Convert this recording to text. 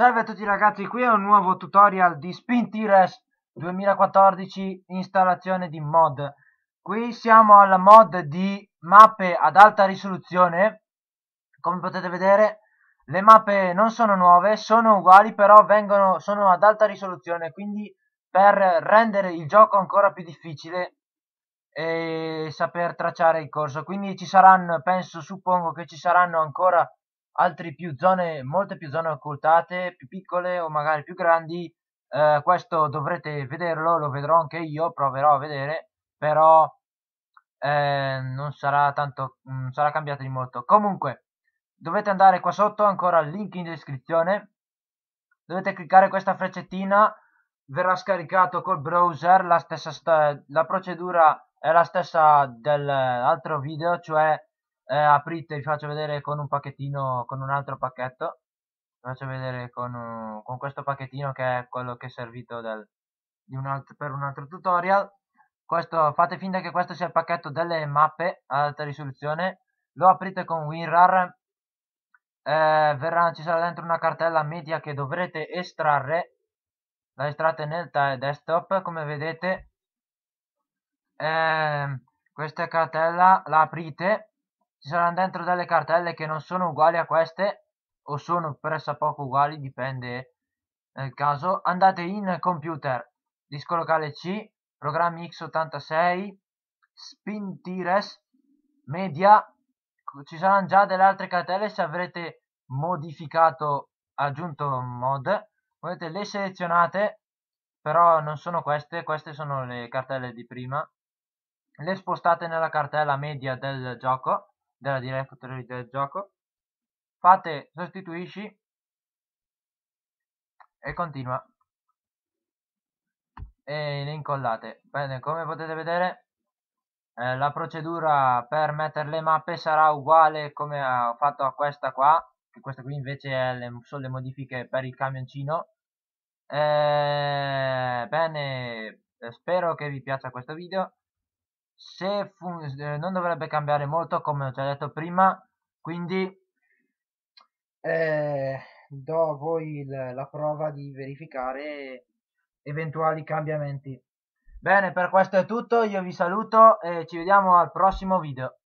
Salve a tutti ragazzi, qui è un nuovo tutorial di SpinTires 2014 installazione di mod. Qui siamo alla mod di mappe ad alta risoluzione. Come potete vedere le mappe non sono nuove, sono uguali però vengono, sono ad alta risoluzione quindi per rendere il gioco ancora più difficile e saper tracciare il corso. Quindi ci saranno, penso, suppongo che ci saranno ancora altre più zone, molte più zone occultate, più piccole o magari più grandi. Eh, questo dovrete vederlo, lo vedrò anche io, proverò a vedere, però eh, non sarà tanto, non mm, sarà cambiato di molto. Comunque, dovete andare qua sotto, ancora il link in descrizione, dovete cliccare questa freccettina, verrà scaricato col browser, la, stessa la procedura è la stessa dell'altro eh, video, cioè eh, aprite vi faccio vedere con un pacchettino con un altro pacchetto vi faccio vedere con, con questo pacchettino che è quello che è servito del, un altro, per un altro tutorial questo, fate finta che questo sia il pacchetto delle mappe ad alta risoluzione lo aprite con WinRAR eh, verrà, ci sarà dentro una cartella media che dovrete estrarre la estrate nel desktop come vedete eh, questa cartella la aprite ci saranno dentro delle cartelle che non sono uguali a queste o sono pressappoco uguali, dipende nel caso. Andate in computer, disco locale C, programmi x86, spin spintires, media, ci saranno già delle altre cartelle se avrete modificato, aggiunto mod, volete le selezionate, però non sono queste, queste sono le cartelle di prima, le spostate nella cartella media del gioco della directory del gioco fate sostituisci e continua e le incollate bene come potete vedere eh, la procedura per mettere le mappe sarà uguale come ho fatto a questa qua che questa qui invece le, sono le modifiche per il camioncino eh, bene spero che vi piaccia questo video se eh, non dovrebbe cambiare molto come ho già detto prima quindi eh, do a voi il, la prova di verificare eventuali cambiamenti bene per questo è tutto io vi saluto e ci vediamo al prossimo video